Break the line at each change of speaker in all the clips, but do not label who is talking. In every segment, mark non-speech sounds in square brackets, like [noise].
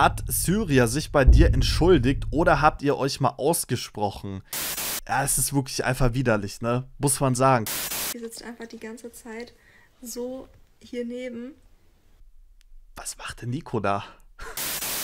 Hat Syria sich bei dir entschuldigt oder habt ihr euch mal ausgesprochen? Ja, es ist wirklich einfach widerlich, ne? Muss man sagen. Ihr sitzt einfach die ganze Zeit so hier neben. Was macht denn Nico da?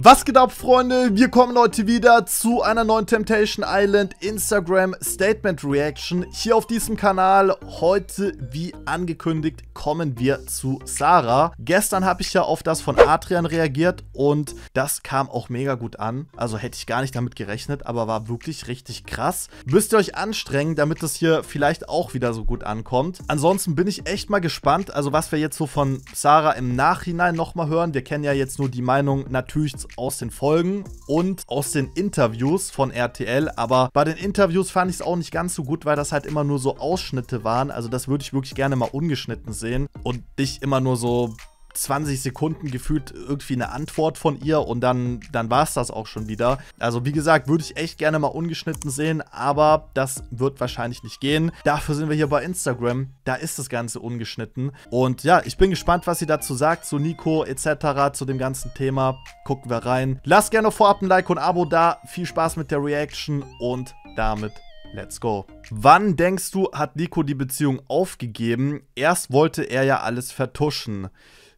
Was geht ab, Freunde? Wir kommen heute wieder zu einer neuen Temptation Island Instagram Statement Reaction hier auf diesem Kanal. Heute, wie angekündigt, kommen wir zu Sarah. Gestern habe ich ja auf das von Adrian reagiert und das kam auch mega gut an. Also hätte ich gar nicht damit gerechnet, aber war wirklich richtig krass. Müsst ihr euch anstrengen, damit das hier vielleicht auch wieder so gut ankommt. Ansonsten bin ich echt mal gespannt, also was wir jetzt so von Sarah im Nachhinein nochmal hören. Wir kennen ja jetzt nur die Meinung natürlich aus den Folgen und aus den Interviews von RTL. Aber bei den Interviews fand ich es auch nicht ganz so gut, weil das halt immer nur so Ausschnitte waren. Also das würde ich wirklich gerne mal ungeschnitten sehen und nicht immer nur so 20 Sekunden gefühlt irgendwie eine Antwort von ihr und dann, dann war es das auch schon wieder. Also wie gesagt, würde ich echt gerne mal ungeschnitten sehen, aber das wird wahrscheinlich nicht gehen. Dafür sind wir hier bei Instagram, da ist das Ganze ungeschnitten. Und ja, ich bin gespannt, was sie dazu sagt, zu Nico etc., zu dem ganzen Thema. Gucken wir rein. Lasst gerne vorab ein Like und ein Abo da. Viel Spaß mit der Reaction und damit Let's go. Wann denkst du, hat Nico die Beziehung aufgegeben? Erst wollte er ja alles vertuschen.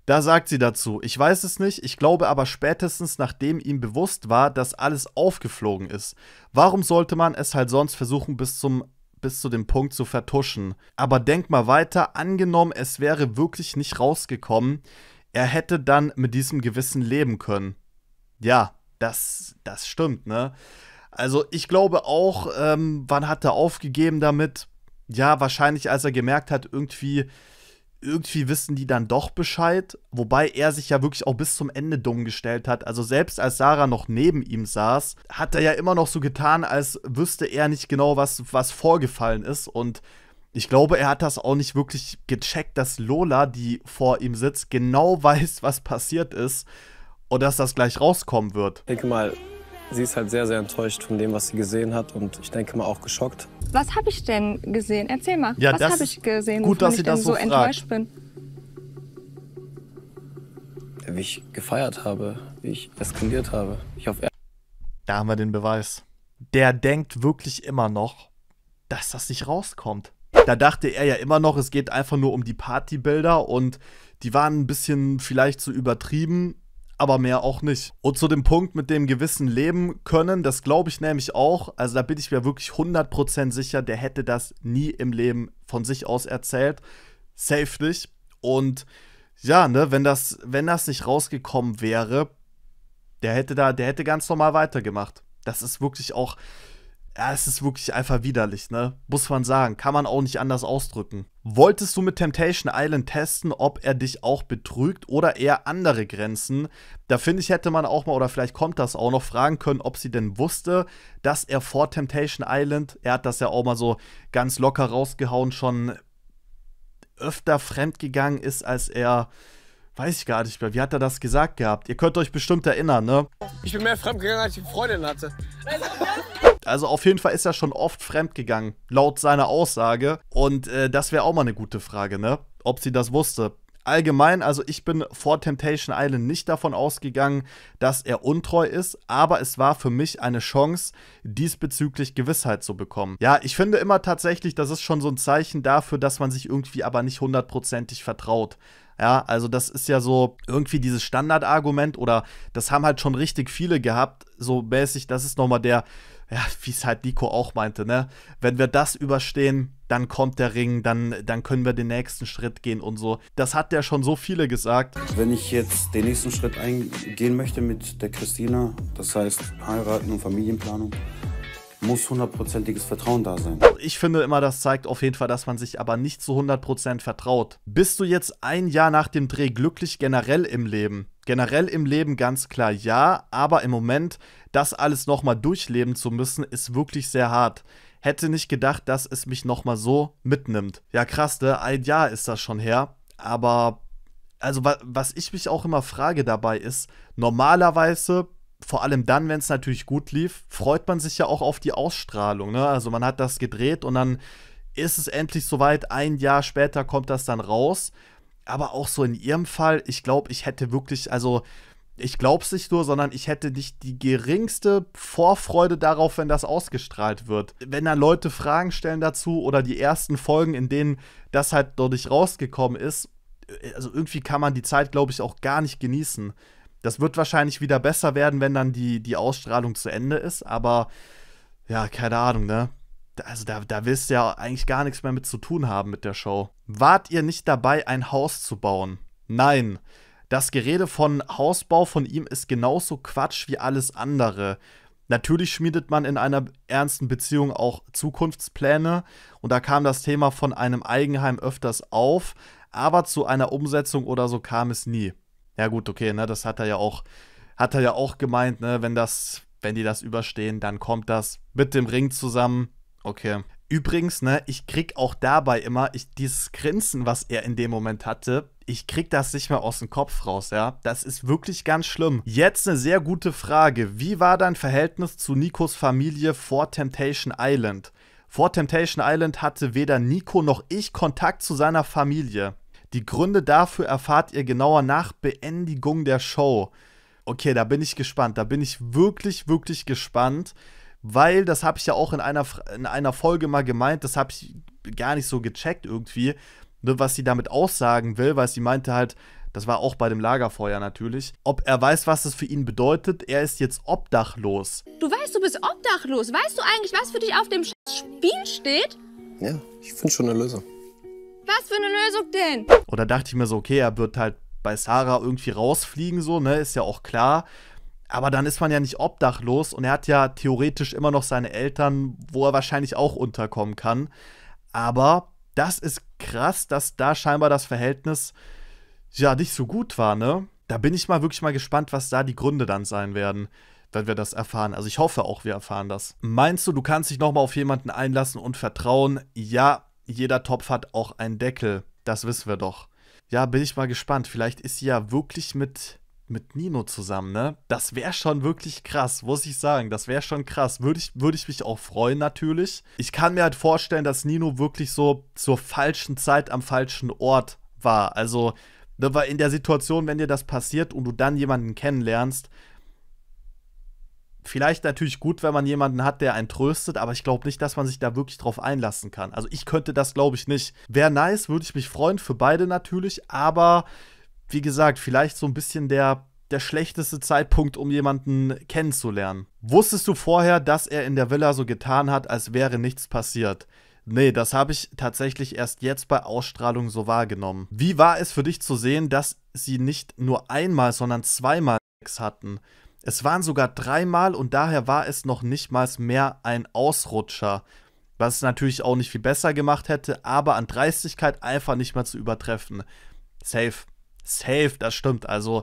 Da sagt sie dazu, ich weiß es nicht, ich glaube aber spätestens nachdem ihm bewusst war, dass alles aufgeflogen ist. Warum sollte man es halt sonst versuchen, bis zum bis zu dem Punkt zu vertuschen. Aber denk mal weiter, angenommen, es wäre wirklich nicht rausgekommen, er hätte dann mit diesem Gewissen leben können. Ja, das, das stimmt, ne? Also ich glaube auch, ähm, wann hat er aufgegeben damit? Ja, wahrscheinlich als er gemerkt hat, irgendwie, irgendwie wissen die dann doch Bescheid, wobei er sich ja wirklich auch bis zum Ende dumm gestellt hat. Also selbst als Sarah noch neben ihm saß, hat er ja immer noch so getan, als wüsste er nicht genau, was, was vorgefallen ist. Und ich glaube, er hat das auch nicht wirklich gecheckt, dass Lola, die vor ihm sitzt, genau [laughs] weiß, was passiert ist und dass das gleich rauskommen wird. denke mal, Sie ist halt sehr, sehr enttäuscht von dem, was sie gesehen hat und ich denke mal auch geschockt. Was habe ich denn gesehen? Erzähl mal. Ja, was habe ich gesehen, gut, dass ich das so, so enttäuscht bin? Wie ich gefeiert habe, wie ich eskaliert habe. Ich auf da haben wir den Beweis. Der denkt wirklich immer noch, dass das nicht rauskommt. Da dachte er ja immer noch, es geht einfach nur um die Partybilder und die waren ein bisschen vielleicht so übertrieben aber mehr auch nicht. Und zu dem Punkt mit dem Gewissen leben können, das glaube ich nämlich auch. Also da bin ich mir wirklich 100% sicher, der hätte das nie im Leben von sich aus erzählt. Safe nicht. Und ja, ne, wenn das, wenn das nicht rausgekommen wäre, der hätte da, der hätte ganz normal weitergemacht. Das ist wirklich auch ja, es ist wirklich einfach widerlich, ne? Muss man sagen. Kann man auch nicht anders ausdrücken. Wolltest du mit Temptation Island testen, ob er dich auch betrügt oder eher andere Grenzen? Da finde ich, hätte man auch mal, oder vielleicht kommt das auch noch, fragen können, ob sie denn wusste, dass er vor Temptation Island, er hat das ja auch mal so ganz locker rausgehauen, schon öfter fremdgegangen ist, als er Weiß ich gar nicht mehr. Wie hat er das gesagt gehabt? Ihr könnt euch bestimmt erinnern, ne? Ich bin mehr fremdgegangen, als ich Freundin hatte. Also, also auf jeden Fall ist er schon oft fremdgegangen, laut seiner Aussage. Und äh, das wäre auch mal eine gute Frage, ne? Ob sie das wusste. Allgemein, also ich bin vor Temptation Island nicht davon ausgegangen, dass er untreu ist, aber es war für mich eine Chance, diesbezüglich Gewissheit zu bekommen. Ja, ich finde immer tatsächlich, das ist schon so ein Zeichen dafür, dass man sich irgendwie aber nicht hundertprozentig vertraut. Ja, also das ist ja so irgendwie dieses Standardargument oder das haben halt schon richtig viele gehabt, so mäßig, das ist nochmal der ja, wie es halt Nico auch meinte, ne? Wenn wir das überstehen, dann kommt der Ring, dann, dann können wir den nächsten Schritt gehen und so. Das hat ja schon so viele gesagt. Wenn ich jetzt den nächsten Schritt eingehen möchte mit der Christina, das heißt heiraten und Familienplanung, muss hundertprozentiges Vertrauen da sein. Ich finde immer, das zeigt auf jeden Fall, dass man sich aber nicht zu 100% vertraut. Bist du jetzt ein Jahr nach dem Dreh glücklich generell im Leben? Generell im Leben ganz klar ja, aber im Moment das alles nochmal durchleben zu müssen, ist wirklich sehr hart. Hätte nicht gedacht, dass es mich nochmal so mitnimmt. Ja, krass, ne? ein Jahr ist das schon her, aber also was ich mich auch immer frage dabei ist, normalerweise vor allem dann, wenn es natürlich gut lief, freut man sich ja auch auf die Ausstrahlung. Ne? Also man hat das gedreht und dann ist es endlich soweit, ein Jahr später kommt das dann raus. Aber auch so in ihrem Fall, ich glaube, ich hätte wirklich, also ich glaube es nicht nur, sondern ich hätte nicht die geringste Vorfreude darauf, wenn das ausgestrahlt wird. Wenn dann Leute Fragen stellen dazu oder die ersten Folgen, in denen das halt noch nicht rausgekommen ist, äh, also irgendwie kann man die Zeit, glaube ich, auch gar nicht genießen. Das wird wahrscheinlich wieder besser werden, wenn dann die, die Ausstrahlung zu Ende ist, aber ja, keine Ahnung, ne? Also da, da willst du ja eigentlich gar nichts mehr mit zu tun haben mit der Show. Wart ihr nicht dabei, ein Haus zu bauen? Nein. Das Gerede von Hausbau von ihm ist genauso Quatsch wie alles andere. Natürlich schmiedet man in einer ernsten Beziehung auch Zukunftspläne und da kam das Thema von einem Eigenheim öfters auf, aber zu einer Umsetzung oder so kam es nie. Ja gut, okay, ne, das hat er ja auch, hat er ja auch gemeint, ne, wenn das, wenn die das überstehen, dann kommt das mit dem Ring zusammen. Okay. Übrigens, ne, ich krieg auch dabei immer ich, dieses Grinsen, was er in dem Moment hatte. Ich krieg das nicht mehr aus dem Kopf raus, ja. Das ist wirklich ganz schlimm. Jetzt eine sehr gute Frage. Wie war dein Verhältnis zu Nikos Familie vor Temptation Island? Vor Temptation Island hatte weder Nico noch ich Kontakt zu seiner Familie. Die Gründe dafür erfahrt ihr genauer nach Beendigung der Show. Okay, da bin ich gespannt. Da bin ich wirklich, wirklich gespannt, weil das habe ich ja auch in einer, in einer Folge mal gemeint. Das habe ich gar nicht so gecheckt irgendwie, ne, was sie damit aussagen will, weil sie meinte halt, das war auch bei dem Lagerfeuer natürlich. Ob er weiß, was das für ihn bedeutet, er ist jetzt obdachlos. Du weißt, du bist obdachlos. Weißt du eigentlich, was für dich auf dem Spiel steht? Ja, ich finde schon eine Lösung was für eine Lösung denn? Und da dachte ich mir so, okay, er wird halt bei Sarah irgendwie rausfliegen, so, ne, ist ja auch klar. Aber dann ist man ja nicht obdachlos und er hat ja theoretisch immer noch seine Eltern, wo er wahrscheinlich auch unterkommen kann. Aber das ist krass, dass da scheinbar das Verhältnis ja nicht so gut war, ne? Da bin ich mal wirklich mal gespannt, was da die Gründe dann sein werden, wenn wir das erfahren. Also ich hoffe auch, wir erfahren das. Meinst du, du kannst dich nochmal auf jemanden einlassen und vertrauen? Ja, jeder Topf hat auch einen Deckel. Das wissen wir doch. Ja, bin ich mal gespannt. Vielleicht ist sie ja wirklich mit, mit Nino zusammen, ne? Das wäre schon wirklich krass, muss ich sagen. Das wäre schon krass. Würde ich, würd ich mich auch freuen, natürlich. Ich kann mir halt vorstellen, dass Nino wirklich so zur falschen Zeit am falschen Ort war. Also, ne, weil in der Situation, wenn dir das passiert und du dann jemanden kennenlernst, vielleicht natürlich gut, wenn man jemanden hat, der einen tröstet, aber ich glaube nicht, dass man sich da wirklich drauf einlassen kann. Also ich könnte das, glaube ich, nicht. Wäre nice, würde ich mich freuen, für beide natürlich, aber wie gesagt, vielleicht so ein bisschen der, der schlechteste Zeitpunkt, um jemanden kennenzulernen. Wusstest du vorher, dass er in der Villa so getan hat, als wäre nichts passiert? Nee, das habe ich tatsächlich erst jetzt bei Ausstrahlung so wahrgenommen. Wie war es für dich zu sehen, dass sie nicht nur einmal, sondern zweimal Sex hatten? Es waren sogar dreimal und daher war es noch nicht mal mehr ein Ausrutscher. Was es natürlich auch nicht viel besser gemacht hätte, aber an Dreistigkeit einfach nicht mehr zu übertreffen. Safe. Safe, das stimmt. Also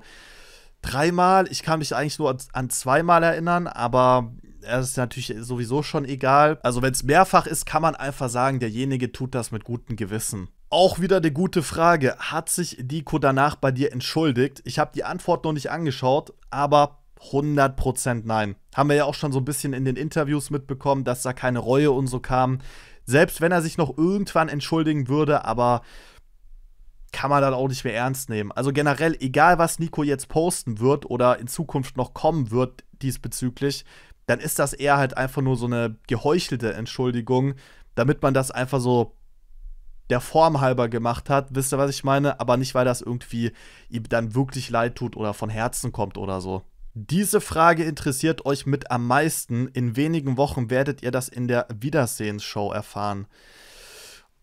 dreimal, ich kann mich eigentlich nur an, zweimal erinnern, aber es ist natürlich sowieso schon egal. Also wenn es mehrfach ist, kann man einfach sagen, derjenige tut das mit gutem Gewissen. Auch wieder eine gute Frage. Hat sich Diko danach bei dir entschuldigt? Ich habe die Antwort noch nicht angeschaut, aber 100% nein. Haben wir ja auch schon so ein bisschen in den Interviews mitbekommen, dass da keine Reue und so kam. Selbst wenn er sich noch irgendwann entschuldigen würde, aber kann man dann auch nicht mehr ernst nehmen. Also generell, egal was Nico jetzt posten wird oder in Zukunft noch kommen wird diesbezüglich, dann ist das eher halt einfach nur so eine geheuchelte Entschuldigung, damit man das einfach so der Form halber gemacht hat, wisst ihr, was ich meine? Aber nicht, weil das irgendwie ihm dann wirklich leid tut oder von Herzen kommt oder so. Diese Frage interessiert euch mit am meisten. In wenigen Wochen werdet ihr das in der Wiedersehensshow erfahren.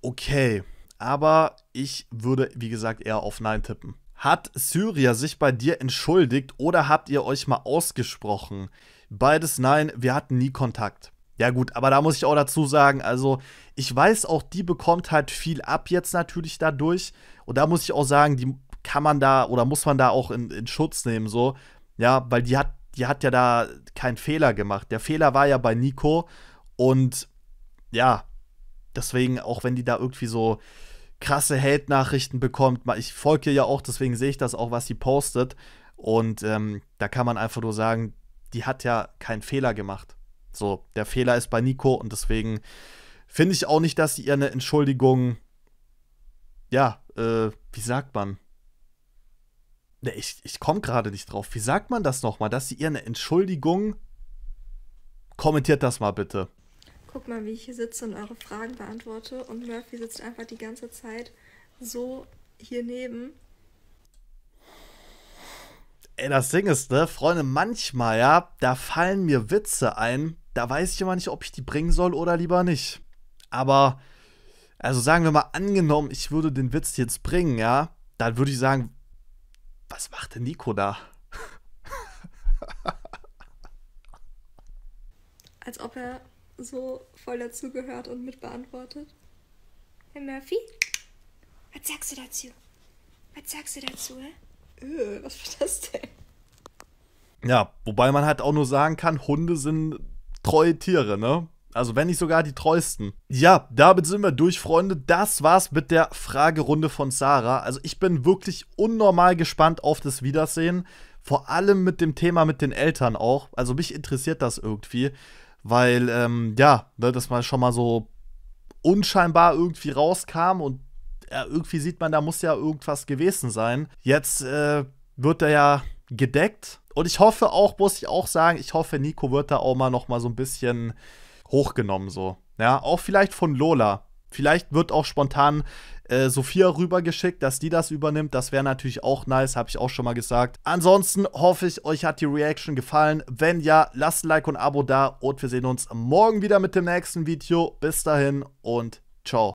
Okay, aber ich würde, wie gesagt, eher auf Nein tippen. Hat Syria sich bei dir entschuldigt oder habt ihr euch mal ausgesprochen? Beides nein, wir hatten nie Kontakt. Ja gut, aber da muss ich auch dazu sagen, also ich weiß auch, die bekommt halt viel ab jetzt natürlich dadurch. Und da muss ich auch sagen, die kann man da oder muss man da auch in, in Schutz nehmen so. Ja, weil die hat, die hat ja da keinen Fehler gemacht. Der Fehler war ja bei Nico und ja, deswegen, auch wenn die da irgendwie so krasse Hate-Nachrichten bekommt, ich folge ihr ja auch, deswegen sehe ich das auch, was sie postet. Und ähm, da kann man einfach nur sagen, die hat ja keinen Fehler gemacht. So, der Fehler ist bei Nico und deswegen finde ich auch nicht, dass sie ihr eine Entschuldigung, ja, äh, wie sagt man, Ne, ich, ich komme gerade nicht drauf. Wie sagt man das nochmal, dass sie ihre Entschuldigung. Kommentiert das mal bitte. Guck mal, wie ich hier sitze und eure Fragen beantworte. Und Murphy sitzt einfach die ganze Zeit so hier neben. Ey, das Ding ist, ne, Freunde, manchmal, ja, da fallen mir Witze ein. Da weiß ich immer nicht, ob ich die bringen soll oder lieber nicht. Aber, also sagen wir mal, angenommen, ich würde den Witz jetzt bringen, ja, dann würde ich sagen, was macht denn Nico da? Als ob er so voll dazugehört und mitbeantwortet. Herr Murphy, was sagst du dazu? Was sagst du dazu? Äh, was war das denn? Ja, wobei man halt auch nur sagen kann, Hunde sind treue Tiere, ne? Also wenn nicht sogar die treuesten. Ja, damit sind wir durch, Freunde. Das war's mit der Fragerunde von Sarah. Also ich bin wirklich unnormal gespannt auf das Wiedersehen. Vor allem mit dem Thema mit den Eltern auch. Also mich interessiert das irgendwie. Weil, ähm, ja, ne, das mal schon mal so unscheinbar irgendwie rauskam und ja, irgendwie sieht man, da muss ja irgendwas gewesen sein. Jetzt äh, wird er ja gedeckt. Und ich hoffe auch, muss ich auch sagen, ich hoffe, Nico wird da auch mal noch mal so ein bisschen hochgenommen so. Ja, auch vielleicht von Lola. Vielleicht wird auch spontan äh, Sophia rübergeschickt, dass die das übernimmt. Das wäre natürlich auch nice, habe ich auch schon mal gesagt. Ansonsten hoffe ich, euch hat die Reaction gefallen. Wenn ja, lasst ein Like und ein Abo da und wir sehen uns morgen wieder mit dem nächsten Video. Bis dahin und ciao.